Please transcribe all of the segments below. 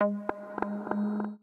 Thank you.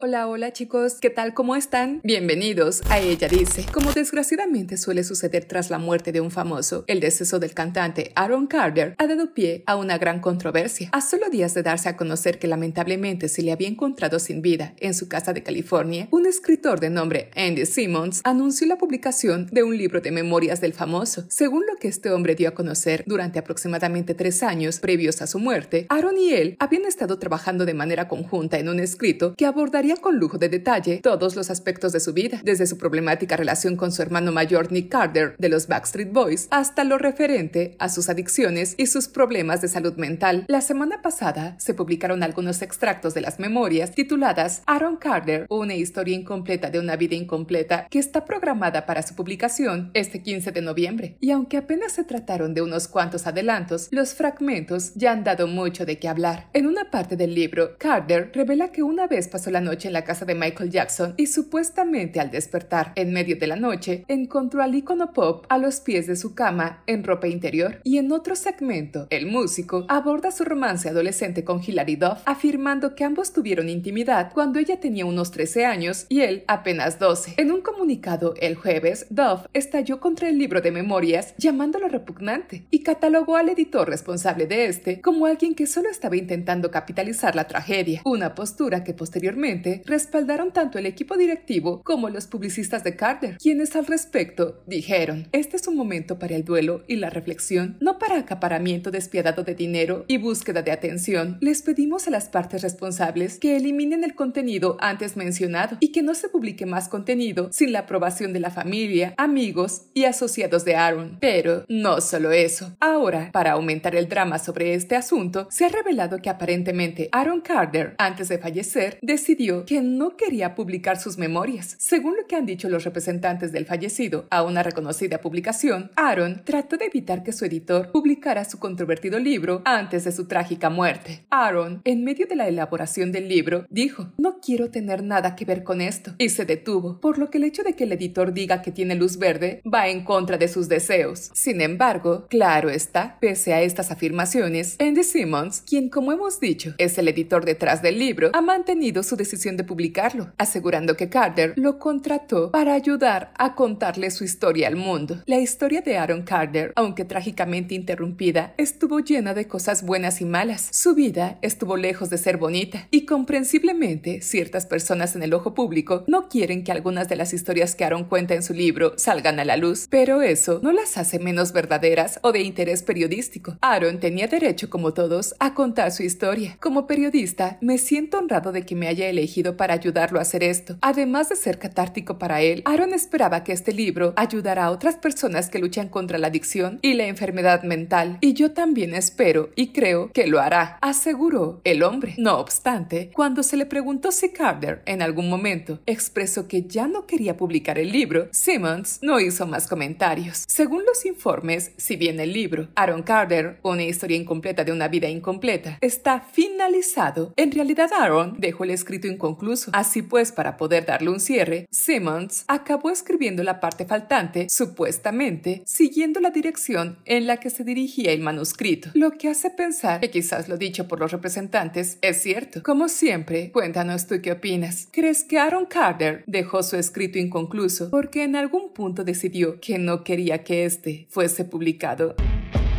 Hola, hola chicos, ¿qué tal? ¿Cómo están? Bienvenidos a Ella Dice. Como desgraciadamente suele suceder tras la muerte de un famoso, el deceso del cantante Aaron Carter ha dado pie a una gran controversia. A solo días de darse a conocer que lamentablemente se le había encontrado sin vida en su casa de California, un escritor de nombre Andy Simmons anunció la publicación de un libro de memorias del famoso. Según lo que este hombre dio a conocer durante aproximadamente tres años previos a su muerte, Aaron y él habían estado trabajando de manera conjunta en un escrito que abordaría con lujo de detalle todos los aspectos de su vida, desde su problemática relación con su hermano mayor Nick Carter de los Backstreet Boys hasta lo referente a sus adicciones y sus problemas de salud mental. La semana pasada se publicaron algunos extractos de las memorias tituladas Aaron Carter, una historia incompleta de una vida incompleta que está programada para su publicación este 15 de noviembre. Y aunque apenas se trataron de unos cuantos adelantos, los fragmentos ya han dado mucho de qué hablar. En una parte del libro, Carter revela que una vez pasó la noche en la casa de Michael Jackson y supuestamente al despertar en medio de la noche encontró al ícono pop a los pies de su cama en ropa interior. Y en otro segmento, el músico aborda su romance adolescente con Hilary Duff afirmando que ambos tuvieron intimidad cuando ella tenía unos 13 años y él apenas 12. En un comunicado el jueves, Duff estalló contra el libro de memorias llamándolo repugnante y catalogó al editor responsable de este como alguien que solo estaba intentando capitalizar la tragedia, una postura que posteriormente respaldaron tanto el equipo directivo como los publicistas de Carter, quienes al respecto dijeron, este es un momento para el duelo y la reflexión, no para acaparamiento despiadado de dinero y búsqueda de atención. Les pedimos a las partes responsables que eliminen el contenido antes mencionado y que no se publique más contenido sin la aprobación de la familia, amigos y asociados de Aaron. Pero no solo eso. Ahora, para aumentar el drama sobre este asunto, se ha revelado que aparentemente Aaron Carter, antes de fallecer, decidió que no quería publicar sus memorias. Según lo que han dicho los representantes del fallecido a una reconocida publicación, Aaron trató de evitar que su editor publicara su controvertido libro antes de su trágica muerte. Aaron, en medio de la elaboración del libro, dijo, no quiero tener nada que ver con esto, y se detuvo, por lo que el hecho de que el editor diga que tiene luz verde va en contra de sus deseos. Sin embargo, claro está, pese a estas afirmaciones, Andy Simmons, quien como hemos dicho es el editor detrás del libro, ha mantenido su decisión de publicarlo, asegurando que Carter lo contrató para ayudar a contarle su historia al mundo. La historia de Aaron Carter, aunque trágicamente interrumpida, estuvo llena de cosas buenas y malas. Su vida estuvo lejos de ser bonita y comprensiblemente ciertas personas en el ojo público no quieren que algunas de las historias que Aaron cuenta en su libro salgan a la luz, pero eso no las hace menos verdaderas o de interés periodístico. Aaron tenía derecho, como todos, a contar su historia. Como periodista, me siento honrado de que me haya elegido para ayudarlo a hacer esto. Además de ser catártico para él, Aaron esperaba que este libro ayudara a otras personas que luchan contra la adicción y la enfermedad mental, y yo también espero y creo que lo hará, aseguró el hombre. No obstante, cuando se le preguntó si Carter en algún momento expresó que ya no quería publicar el libro, Simmons no hizo más comentarios. Según los informes, si bien el libro Aaron Carter, una historia incompleta de una vida incompleta, está finalizado, en realidad Aaron dejó el escrito incompleto inconcluso. Así pues, para poder darle un cierre, Simmons acabó escribiendo la parte faltante, supuestamente siguiendo la dirección en la que se dirigía el manuscrito, lo que hace pensar que quizás lo dicho por los representantes es cierto. Como siempre, cuéntanos tú qué opinas. ¿Crees que Aaron Carter dejó su escrito inconcluso porque en algún punto decidió que no quería que este fuese publicado?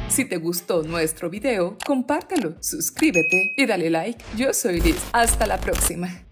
Si te gustó nuestro video, compártelo, suscríbete y dale like. Yo soy Liz. Hasta la próxima.